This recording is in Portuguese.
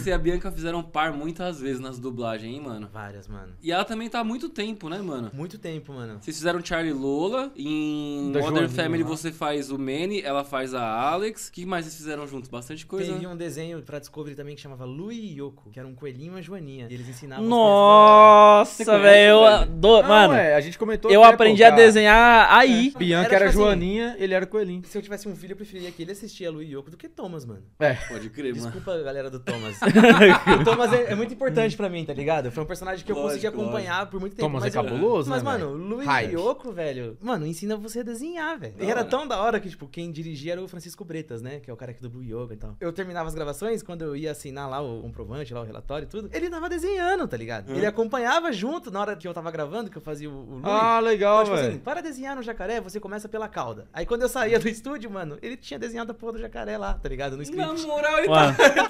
você e a Bianca fizeram par muitas vezes nas dublagens, hein, mano? Várias, mano. E ela também tá há muito tempo, né, mano? Muito tempo, mano. Vocês fizeram Charlie Lola. Em da Modern Family você faz o Manny, ela faz a Alex. O que mais vocês fizeram juntos? Bastante coisa. Teve né? um desenho pra Discovery também que chamava Louie e Yoko, que era um coelhinho e uma joaninha. E eles ensinavam Nossa, velho. Eu adoro. Ah, mano, ué, a gente comentou. Eu né, aprendi época. a desenhar aí. É. Bianca era, era tipo assim, Joaninha, assim, ele era coelhinho. Se eu tivesse um filho, eu preferiria que ele assistia a Louie e Yoko do que Thomas, mano. É. Pode crer, Desculpa, mano. Desculpa, galera do Thomas. o então, Thomas é, é muito importante pra mim, tá ligado? Foi um personagem que eu lógico, consegui acompanhar lógico. por muito tempo. Thomas é mas é cabuloso, eu, né, Mas, mano, Luiz Yoko, velho, mano, ensina você a desenhar, velho. E era tão da hora que, tipo, quem dirigia era o Francisco Bretas, né? Que é o cara que dublou Yoga e tal. Eu terminava as gravações, quando eu ia assinar lá o comprovante, lá o relatório e tudo, ele tava desenhando, tá ligado? Hum. Ele acompanhava junto na hora que eu tava gravando, que eu fazia o, o Luiz. Ah, legal, velho. Então, tipo, Assim, para desenhar no jacaré, você começa pela cauda. Aí quando eu saía do estúdio, mano, ele tinha desenhado a porra do jacaré lá, tá ligado? No script. Na moral, ele então, tá...